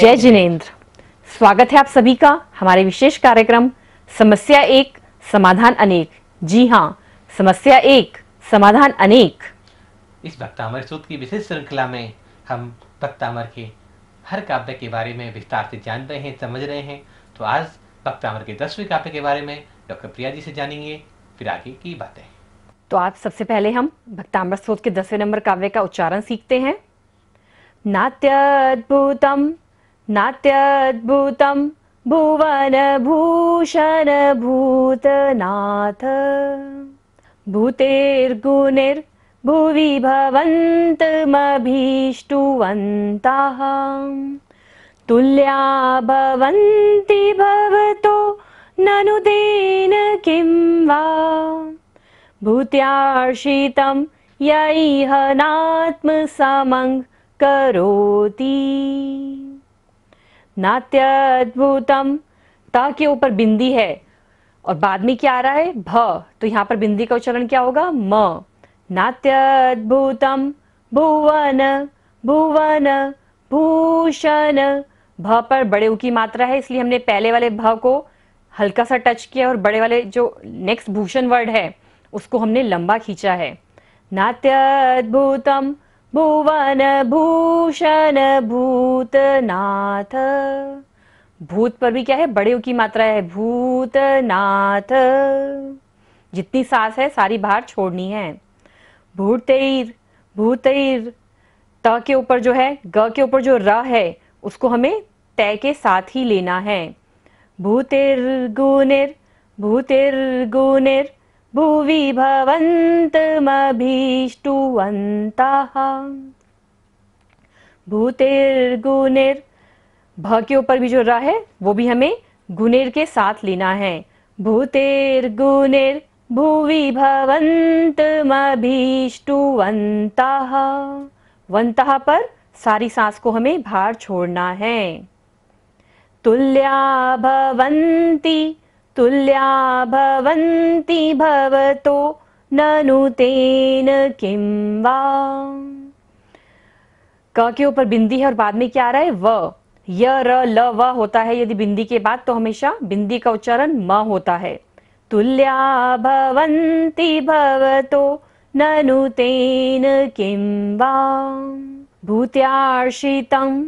जय जिनेन्द्र स्वागत है आप सभी का हमारे विशेष कार्यक्रम समस्या एक समाधान अनेक जी हाँ समस्या एक समाधान अनेक इस भक्तामर सूत्र की विशेष श्रृंखला में हम भक्तामर के हर काव्य के बारे में विस्तार से जान रहे हैं समझ रहे हैं तो आज भक्तामर के दसवें काव्य के बारे में डॉक्टर प्रिया जी से जानेंगे फिर आगे की बातें तो आज सबसे पहले हम भक्तामर स्रोत के दसवें नंबर काव्य का उच्चारण सीखते हैं नात्यद्भुतम नात्यद्भुतं भुवनभूषणभूतनाथ भूतेर्गुणिर्भुवि भवन्तमभीष्टुवन्ताः तुल्या भवन्ति भवतो ननु तेन किं वा भूत्याशितं यैह करोति नात्यद्भुतम त के ऊपर बिंदी है और बाद में क्या आ रहा है भ तो यहाँ पर बिंदी का उच्चारण क्या होगा म नात्यद्भुतम भुवन भुवन भूषण भ पर बड़े ऊ की मात्रा है इसलिए हमने पहले वाले भ को हल्का सा टच किया और बड़े वाले जो नेक्स्ट भूषण वर्ड है उसको हमने लंबा खींचा है नात्यद्भुतम भुवन भूषण भूतनाथ भूत पर भी क्या है बड़े की मात्रा है भूतनाथ जितनी सांस है सारी बाहर छोड़नी है भूतैर भूत त के ऊपर जो है ग के ऊपर जो र है उसको हमें तय के साथ ही लेना है भूतिर गुनिर भूतिर गुनिर भुवि भवन्तमभीष्टुवन्तः भूतेर्गुनेर भ के ऊपर भी जो रहा है वो भी हमें गुनेर के साथ लेना है भूतेर भूतेर्गुनेर भुवि भवन्तमभीष्टुवन्तः वंता पर सारी सांस को हमें भार छोड़ना है तुल्या भवंती तुल्या भवन्ति भवतो ननु तेन किं वा क के ऊपर बिंदी है और बाद में क्या आ रहा है व य र ल व होता है यदि बिंदी के बाद तो हमेशा बिंदी का उच्चारण म होता है तुल्या भवन्ति भवतो ननु तेन किं वा भूत्यार्षितं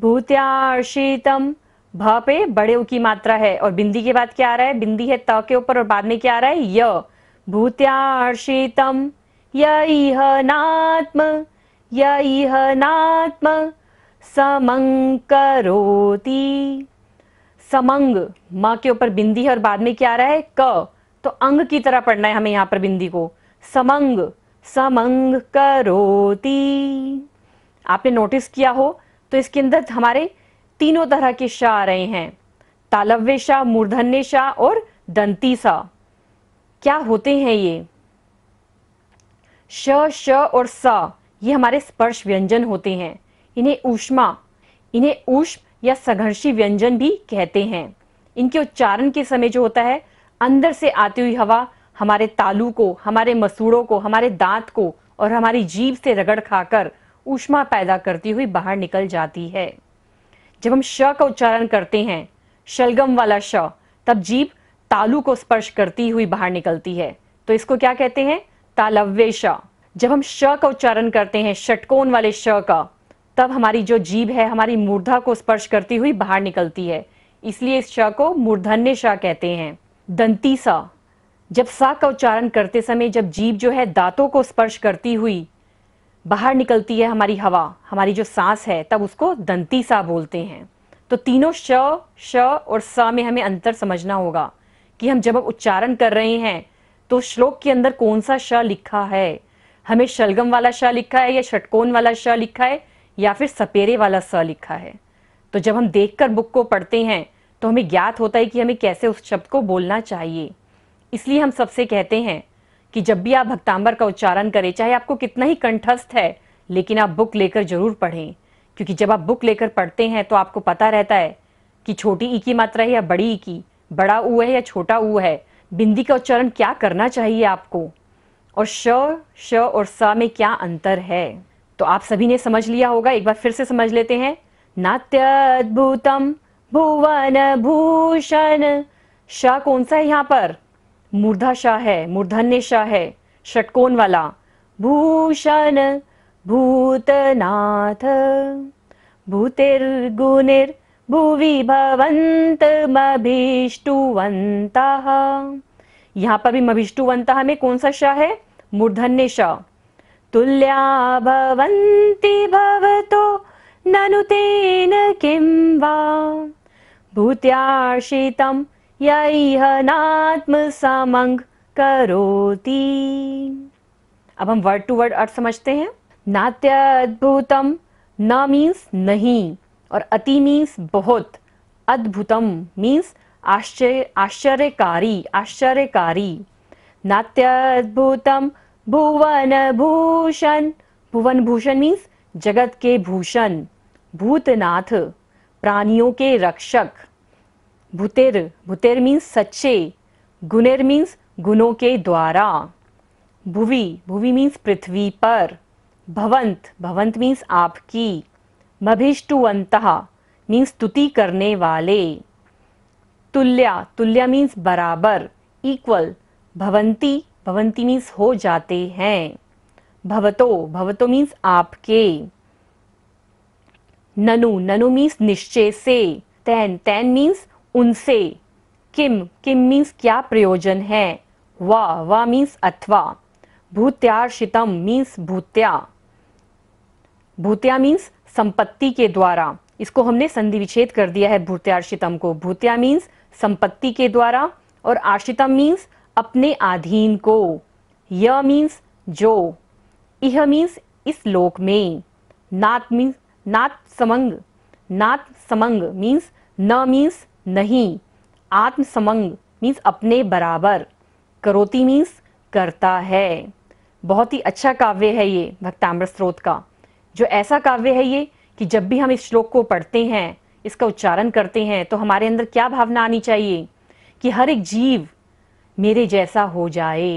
भूत्यार्षितं भ पे बड़े की मात्रा है और बिंदी के बाद क्या आ रहा है बिंदी है त के ऊपर और बाद में क्या आ रहा है य भूत्याशितम यत्म यत्म समंग करोति समंग म के ऊपर बिंदी है और बाद में क्या आ रहा है क तो अंग की तरह पढ़ना है हमें यहां पर बिंदी को समंग समंग करोती आपने नोटिस किया हो तो इसके अंदर हमारे तीनों तरह के शाह आ रहे हैं तालव्य शाह मूर्धन्य शाह और दंती सा क्या होते हैं ये श श और स ये हमारे स्पर्श व्यंजन होते हैं इन्हें ऊष्मा इन्हें ऊष्म या संघर्षी व्यंजन भी कहते हैं इनके उच्चारण के समय जो होता है अंदर से आती हुई हवा हमारे तालू को हमारे मसूड़ों को हमारे दांत को और हमारी जीभ से रगड़ खाकर ऊष्मा पैदा करती हुई बाहर निकल जाती है जब हम श का उच्चारण करते हैं शलगम वाला श तब जीप तालू को स्पर्श करती हुई बाहर निकलती है तो इसको क्या कहते हैं तालव्य श जब हम श का उच्चारण करते हैं षटकोण वाले श का तब हमारी जो जीभ है हमारी मूर्धा को स्पर्श करती हुई बाहर निकलती है इसलिए इस श को मूर्धन्य श कहते हैं दंती सा जब सा का उच्चारण करते समय जब जीभ जो है दांतों को स्पर्श करती हुई बाहर निकलती है हमारी हवा हमारी जो सांस है तब उसको दंती सा बोलते हैं तो तीनों श श और स में हमें अंतर समझना होगा कि हम जब उच्चारण कर रहे हैं तो श्लोक के अंदर कौन सा श लिखा है हमें शलगम वाला श लिखा है या षटकोन वाला श लिखा है या फिर सपेरे वाला स लिखा है तो जब हम देखकर बुक को पढ़ते हैं तो हमें ज्ञात होता है कि हमें कैसे उस शब्द को बोलना चाहिए इसलिए हम सबसे कहते हैं कि जब भी आप भक्तांबर का उच्चारण करें चाहे आपको कितना ही कंठस्थ है लेकिन आप बुक लेकर जरूर पढ़ें क्योंकि जब आप बुक लेकर पढ़ते हैं तो आपको पता रहता है कि छोटी ई की मात्रा है या बड़ी ई की बड़ा ऊ है या छोटा ऊ है बिंदी का उच्चारण क्या करना चाहिए आपको और श श और स में क्या अंतर है तो आप सभी ने समझ लिया होगा एक बार फिर से समझ लेते हैं नात्यद्भुतम भुवन भूषण श कौन सा है यहाँ पर मूर्धाशाह है मूर्धन्यशाह है षटकोण वाला भूषण भूतनाथ भूतिर्गुनिर् भुवि मभिष्टुवंता यहाँ पर भी मभिष्टुवंता में कौन सा शाह है मूर्धन्य शाह तुल्या भवंती भवतो ननु तेन किं वा यह्नात्मसमंग करोति अब हम वर्ड टू वर्ड अर्थ समझते हैं नात्यद्भुतम न मीन्स नहीं और अति मीन्स बहुत अद्भुतम मीन्स आश्चर्य आश्चर्यकारी आश्चर्यकारी नात्यद्भुतम भुवन भूषण भुवन भूषण मीन्स जगत के भूषण भूतनाथ प्राणियों के रक्षक भूतेर भूतेर मीन्स सच्चे गुनेर मीन्स गुणों के द्वारा भूवि भुवी मीन्स पृथ्वी पर भवंत भवंत मीन्स आपकी मभिष्टुवंत मीन्स स्तुति करने वाले तुल्या तुल्या मीन्स बराबर इक्वल भवंती भवंती मीन्स हो जाते हैं भवतो भवतो मीन्स आपके ननु ननु मीन्स निश्चय से तैन तैन मीन्स उनसे किम किम मीन्स क्या प्रयोजन है वा वा मीन्स अथवा भूत्याशितम मीन्स भूत्या भूत्या मीन्स संपत्ति के द्वारा इसको हमने संधि विच्छेद कर दिया है भूत्याशितम को भूत्या मीन्स संपत्ति के द्वारा और आशितम मीन्स अपने अधीन को य मीन्स जो यह मीन्स इस लोक में नात मीन्स नात समंग नात समंग मीन्स न मीन्स नहीं आत्मसमंग मीन्स अपने बराबर करोति मीन्स करता है बहुत ही अच्छा काव्य है ये भक्ताम्र स्रोत का जो ऐसा काव्य है ये कि जब भी हम इस श्लोक को पढ़ते हैं इसका उच्चारण करते हैं तो हमारे अंदर क्या भावना आनी चाहिए कि हर एक जीव मेरे जैसा हो जाए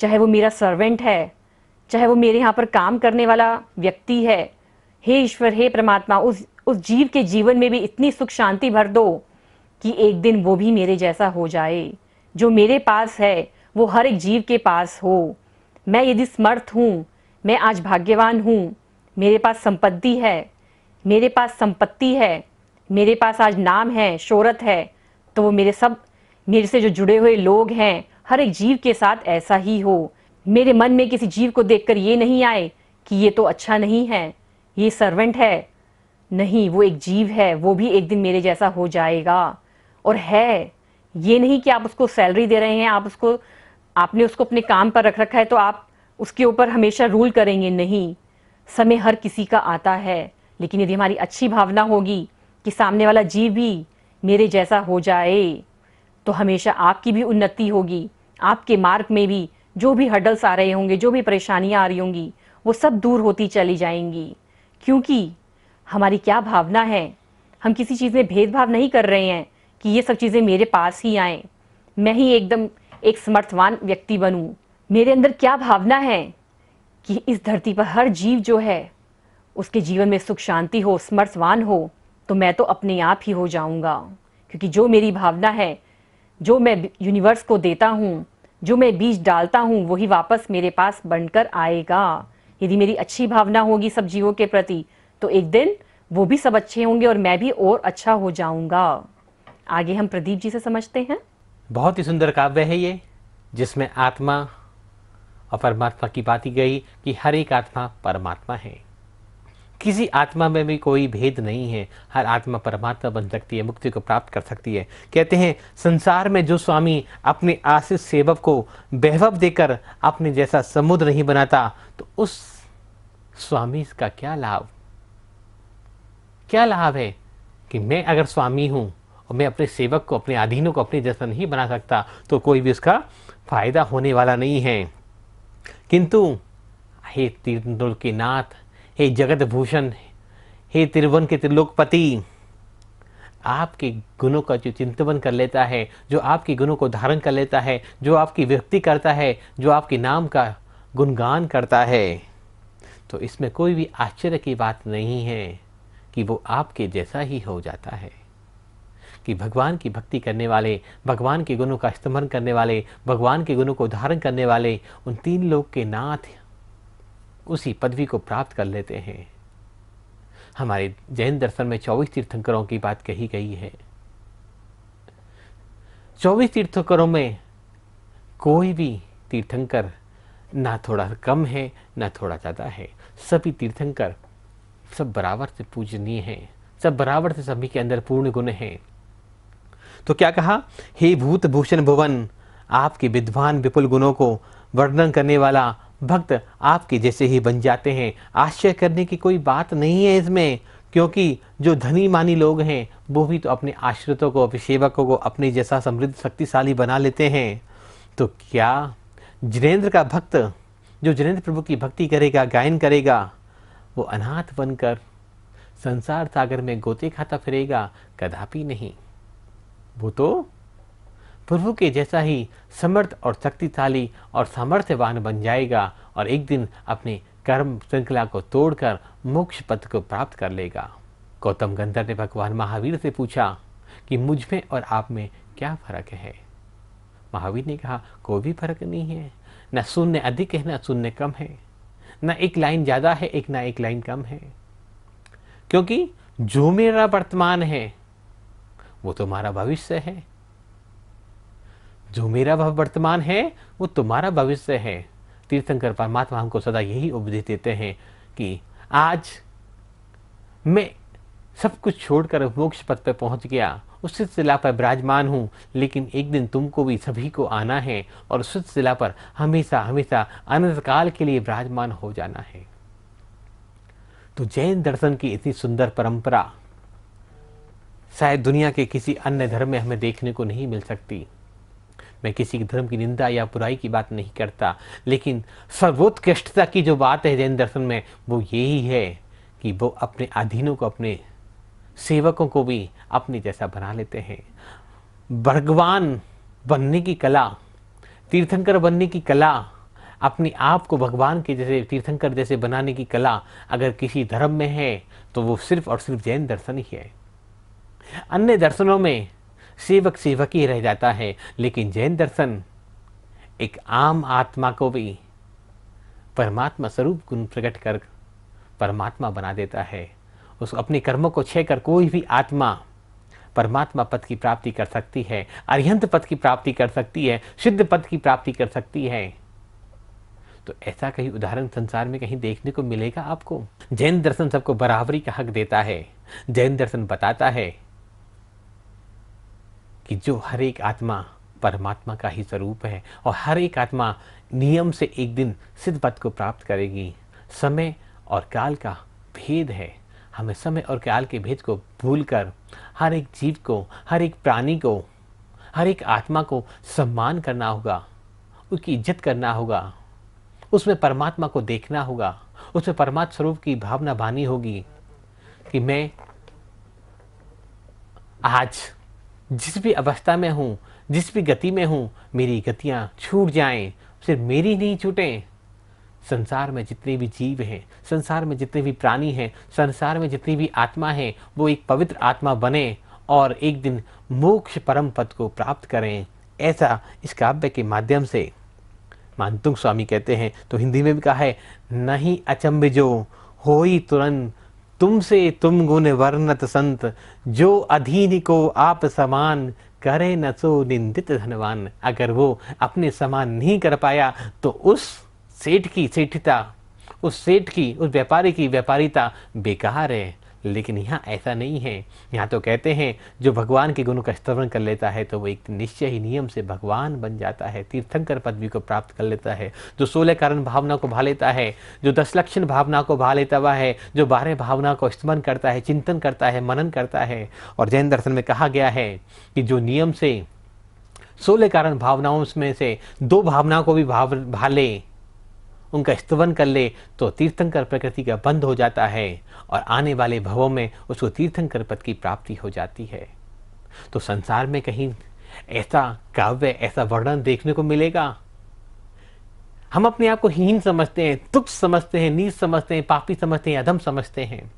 चाहे वो मेरा सर्वेंट है चाहे वो मेरे यहाँ पर काम करने वाला व्यक्ति है हे ईश्वर हे परमात्मा उस उस जीव के जीवन में भी इतनी सुख शांति भर दो कि एक दिन वो भी मेरे जैसा हो जाए जो मेरे पास है वो हर एक जीव के पास हो मैं यदि समर्थ हूँ मैं आज भाग्यवान हूँ मेरे पास संपत्ति है मेरे पास संपत्ति है मेरे पास आज नाम है शोहरत है तो वो मेरे सब मेरे से जो जुड़े हुए लोग हैं हर एक जीव के साथ ऐसा ही हो मेरे मन में किसी जीव को देखकर ये नहीं आए कि ये तो अच्छा नहीं है ये सर्वेंट है नहीं वो एक जीव है वो भी एक दिन मेरे जैसा हो जाएगा और है ये नहीं कि आप उसको सैलरी दे रहे हैं आप उसको आपने उसको अपने काम पर रख रखा है तो आप उसके ऊपर हमेशा रूल करेंगे नहीं समय हर किसी का आता है लेकिन यदि हमारी अच्छी भावना होगी कि सामने वाला जीव भी मेरे जैसा हो जाए तो हमेशा आपकी भी उन्नति होगी आपके मार्ग में भी जो भी हर्डल्स आ रहे होंगे जो भी परेशानियां आ रही होंगी वो सब दूर होती चली जाएंगी क्योंकि हमारी क्या भावना है हम किसी चीज़ में भेदभाव नहीं कर रहे हैं कि ये सब चीज़ें मेरे पास ही आएँ मैं ही एकदम एक समर्थवान व्यक्ति बनूँ मेरे अंदर क्या भावना है कि इस धरती पर हर जीव जो है उसके जीवन में सुख शांति हो समर्थवान हो तो मैं तो अपने आप ही हो जाऊंगा क्योंकि जो मेरी भावना है जो मैं यूनिवर्स को देता हूँ जो मैं बीज डालता हूँ वही वापस मेरे पास बनकर आएगा यदि मेरी अच्छी भावना होगी सब जीवों के प्रति तो एक दिन वो भी सब अच्छे होंगे और मैं भी और अच्छा हो जाऊंगा आगे हम प्रदीप जी से समझते हैं बहुत ही सुंदर काव्य है ये जिसमें आत्मा और परमात्मा की बात ही गई कि हर एक आत्मा परमात्मा है किसी आत्मा में भी कोई भेद नहीं है हर आत्मा परमात्मा बन सकती है मुक्ति को प्राप्त कर सकती है कहते हैं संसार में जो स्वामी अपने आशीष सेवक को वैभव देकर अपने जैसा समुद्र नहीं बनाता तो उस स्वामी का क्या लाभ क्या लाभ है कि मैं अगर स्वामी हूं और मैं अपने सेवक को अपने अधीनों को अपने जैसा नहीं बना सकता तो कोई भी उसका फायदा होने वाला नहीं है किंतु हे तिरुल के नाथ हे जगत भूषण हे त्रिभुवन के त्रिलोकपति आपके गुणों का जो चिंतवन कर लेता है जो आपके गुणों को धारण कर लेता है जो आपकी व्यक्ति करता है जो आपके नाम का गुणगान करता है तो इसमें कोई भी आश्चर्य की बात नहीं है कि वो आपके जैसा ही हो जाता है कि भगवान की भक्ति करने वाले भगवान के गुणों का स्तमरण करने वाले भगवान के गुणों को धारण करने वाले उन तीन लोग के नाथ उसी पदवी को प्राप्त कर लेते हैं हमारे जैन दर्शन में चौबीस तीर्थंकरों की बात कही गई है चौबीस तीर्थंकरों में कोई भी तीर्थंकर ना थोड़ा कम है ना थोड़ा ज़्यादा है सभी तीर्थंकर सब बराबर से पूजनीय है सब बराबर से सभी के अंदर पूर्ण गुण है तो क्या कहा हे भूत भूषण भुवन आपके विद्वान विपुल गुणों को वर्णन करने वाला भक्त आपके जैसे ही बन जाते हैं आश्चर्य करने की कोई बात नहीं है इसमें क्योंकि जो धनी मानी लोग हैं वो भी तो अपने आश्रितों को अपने सेवकों को अपने जैसा समृद्ध शक्तिशाली बना लेते हैं तो क्या जिनेन्द्र का भक्त जो जिनेन्द्र प्रभु की भक्ति करेगा गायन करेगा वो अनाथ बनकर संसार सागर में गोते खाता फिरेगा कदापि नहीं वो तो प्रभु के जैसा ही समर्थ और शक्तिशाली और सामर्थ्यवान बन जाएगा और एक दिन अपने कर्म श्रृंखला को तोड़कर मोक्ष पद को प्राप्त कर लेगा गौतम गंधर ने भगवान महावीर से पूछा कि मुझ में और आप में क्या फर्क है महावीर ने कहा कोई भी फर्क नहीं है न शून्य अधिक है न शून्य कम है ना एक लाइन ज़्यादा है एक ना एक लाइन कम है क्योंकि जो मेरा वर्तमान है वो तुम्हारा भविष्य है जो मेरा वर्तमान है वो तुम्हारा भविष्य है तीर्थंकर परमात्मा हमको सदा यही उपदेश देते हैं कि आज मैं सब कुछ छोड़कर मोक्ष पद पर पहुंच गया उस सिलसिला पर विराजमान हूँ लेकिन एक दिन तुमको भी सभी को आना है और उस सिलसिला पर हमेशा हमेशा अनंतकाल के लिए विराजमान हो जाना है तो जैन दर्शन की इतनी सुंदर परंपरा शायद दुनिया के किसी अन्य धर्म में हमें देखने को नहीं मिल सकती मैं किसी के धर्म की निंदा या बुराई की बात नहीं करता लेकिन सर्वोत्कृष्टता की जो बात है जैन दर्शन में वो यही है कि वो अपने अधीनों को अपने सेवकों को भी अपने जैसा बना लेते हैं भगवान बनने की कला तीर्थंकर बनने की कला अपने आप को भगवान के जैसे तीर्थंकर जैसे बनाने की कला अगर किसी धर्म में है तो वो सिर्फ और सिर्फ जैन दर्शन ही है अन्य दर्शनों में सेवक सेवक ही रह जाता है लेकिन जैन दर्शन एक आम आत्मा को भी परमात्मा स्वरूप गुण प्रकट कर परमात्मा बना देता है उस अपने कर्मों को छे कर कोई भी आत्मा परमात्मा पद की प्राप्ति कर सकती है अरिहंत पद की प्राप्ति कर सकती है सिद्ध पद की प्राप्ति कर सकती है तो ऐसा कहीं उदाहरण संसार में कहीं देखने को मिलेगा आपको जैन दर्शन सबको बराबरी का हक देता है जैन दर्शन बताता है कि जो हर एक आत्मा परमात्मा का ही स्वरूप है और हर एक आत्मा नियम से एक दिन सिद्ध पद को प्राप्त करेगी समय और काल का भेद है हमें समय और काल के भेद को भूलकर हर एक जीव को हर एक प्राणी को हर एक आत्मा को सम्मान करना होगा उसकी इज्जत करना होगा उसमें परमात्मा को देखना होगा उसमें परमात्मा स्वरूप की भावना बानी होगी कि मैं आज जिस भी अवस्था में हूँ जिस भी गति में हूँ मेरी गतियाँ छूट जाएं सिर्फ मेरी नहीं छूटें संसार में जितने भी जीव हैं संसार में जितने भी प्राणी हैं संसार में जितनी भी आत्मा हैं वो एक पवित्र आत्मा बने और एक दिन मोक्ष परम पद को प्राप्त करें ऐसा इस काव्य के माध्यम से मानतुंग स्वामी कहते हैं तो हिंदी में भी कहा है नहीं जो हो ही तुरंत तुमसे तुम गुण वर्णत संत जो अधीन को आप समान करे न सो निंदित धनवान अगर वो अपने समान नहीं कर पाया तो उस सेठ की सेठता उस सेठ की उस व्यापारी की व्यापारिता बेकार है लेकिन यहाँ ऐसा नहीं है यहाँ तो कहते हैं जो भगवान के गुणों का स्तरण कर लेता है तो वो एक निश्चय ही नियम से भगवान बन जाता है तीर्थंकर पदवी को प्राप्त कर लेता है जो सोलह कारण भावना को भा लेता है जो दस लक्षण भावना को भा लेता हुआ है जो बारह भावना को स्तमन करता है चिंतन करता है मनन करता है और जैन दर्शन में कहा गया है कि जो नियम से सोलह कारण भावनाओं में से दो भावना को भी भाव भाले उनका स्तवन कर ले तो तीर्थंकर प्रकृति का बंध हो जाता है और आने वाले भवों में उसको तीर्थंकर पद की प्राप्ति हो जाती है तो संसार में कहीं ऐसा काव्य ऐसा वर्णन देखने को मिलेगा हम अपने आप को हीन समझते हैं तुच्छ समझते हैं नीच समझते हैं पापी समझते हैं अधम समझते हैं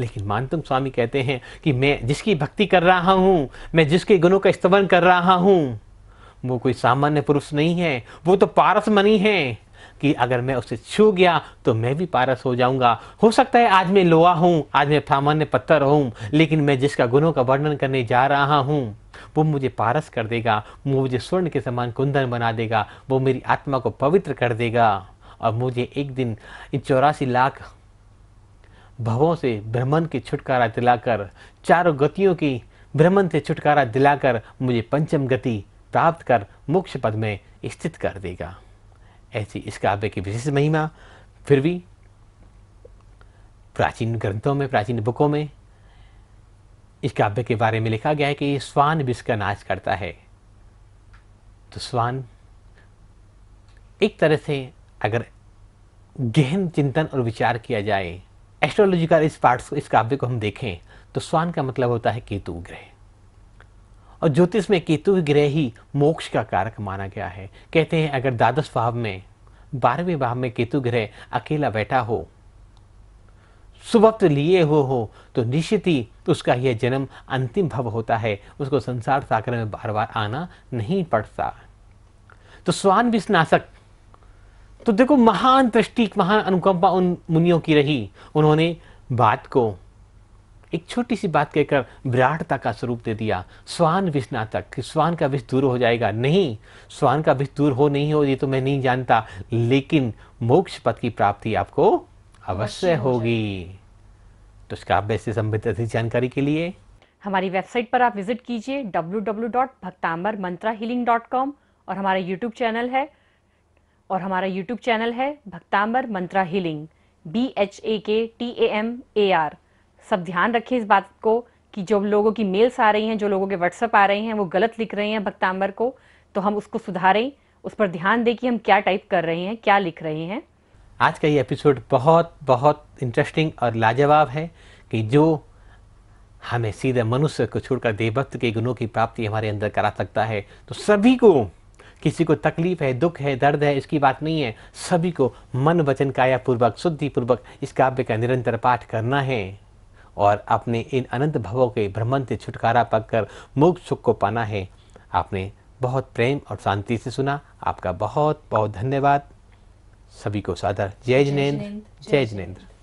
लेकिन मानतम स्वामी कहते हैं कि मैं जिसकी भक्ति कर रहा हूं मैं जिसके गुणों का स्तवन कर रहा हूं वो कोई सामान्य पुरुष नहीं है वो तो पारस मनी है कि अगर मैं उसे छू गया तो मैं भी पारस हो जाऊंगा हो सकता है आज मैं लोहा हूं आज मैं सामान्य पत्थर हूं लेकिन मैं जिसका गुणों का वर्णन करने जा रहा हूं वो मुझे पारस कर देगा वो मुझे स्वर्ण के समान कुंदन बना देगा वो मेरी आत्मा को पवित्र कर देगा और मुझे एक दिन इन चौरासी लाख भवों से भ्रमण की छुटकारा दिलाकर चारों गतियों की भ्रमण से छुटकारा दिलाकर मुझे पंचम गति प्राप्त कर मोक्ष पद में स्थित कर देगा ऐसी इस काव्य की विशेष महिमा फिर भी प्राचीन ग्रंथों में प्राचीन बुकों में इस काव्य के बारे में लिखा गया है कि ये स्वान विष का नाच करता है तो स्वान एक तरह से अगर गहन चिंतन और विचार किया जाए एस्ट्रोलॉजिकल इस पार्ट इस काव्य को हम देखें तो स्वान का मतलब होता है केतु ग्रह और ज्योतिष में केतु ग्रह ही मोक्ष का कारक माना गया है कहते हैं अगर द्वादश भाव में बारहवें भाव में केतु ग्रह अकेला बैठा हो सुवक्त लिए हो हो तो निश्चित ही उसका यह जन्म अंतिम भव होता है उसको संसार सागर में बार बार आना नहीं पड़ता तो स्वान विस्नाशक तो देखो महान दृष्टि महान अनुकंपा उन मुनियों की रही उन्होंने बात को एक छोटी सी बात कहकर विराटता का स्वरूप दे दिया स्वान विष्णा तक स्वान का विष दूर हो जाएगा नहीं स्वान का विष दूर हो नहीं हो ये तो मैं नहीं जानता लेकिन मोक्ष पद की प्राप्ति आपको अवश्य होगी तो आप से संबंधित अधिक जानकारी के लिए हमारी वेबसाइट पर आप विजिट कीजिए डब्ल्यू और हमारा यूट्यूब चैनल है और हमारा यूट्यूब चैनल है Bhaktamar mantra healing B H A K T A M A R सब ध्यान रखें इस बात को कि जो लोगों की मेल्स आ रही हैं जो लोगों के व्हाट्सएप आ रहे हैं वो गलत लिख रहे हैं भक्तांबर को तो हम उसको सुधारें उस पर ध्यान दें कि हम क्या टाइप कर रहे हैं क्या लिख रहे हैं आज का ये एपिसोड बहुत बहुत इंटरेस्टिंग और लाजवाब है कि जो हमें सीधे मनुष्य को छोड़कर देवभक्त के गुणों की प्राप्ति हमारे अंदर करा सकता है तो सभी को किसी को तकलीफ है दुख है दर्द है इसकी बात नहीं है सभी को मन वचन काया पूर्वक शुद्धि पूर्वक इस काव्य का निरंतर पाठ करना है और अपने इन अनंत भवों के भ्रमण से छुटकारा पाकर मुक्त सुख को पाना है आपने बहुत प्रेम और शांति से सुना आपका बहुत बहुत धन्यवाद सभी को सादर जय जिनेन्द्र जय जिनेन्द्र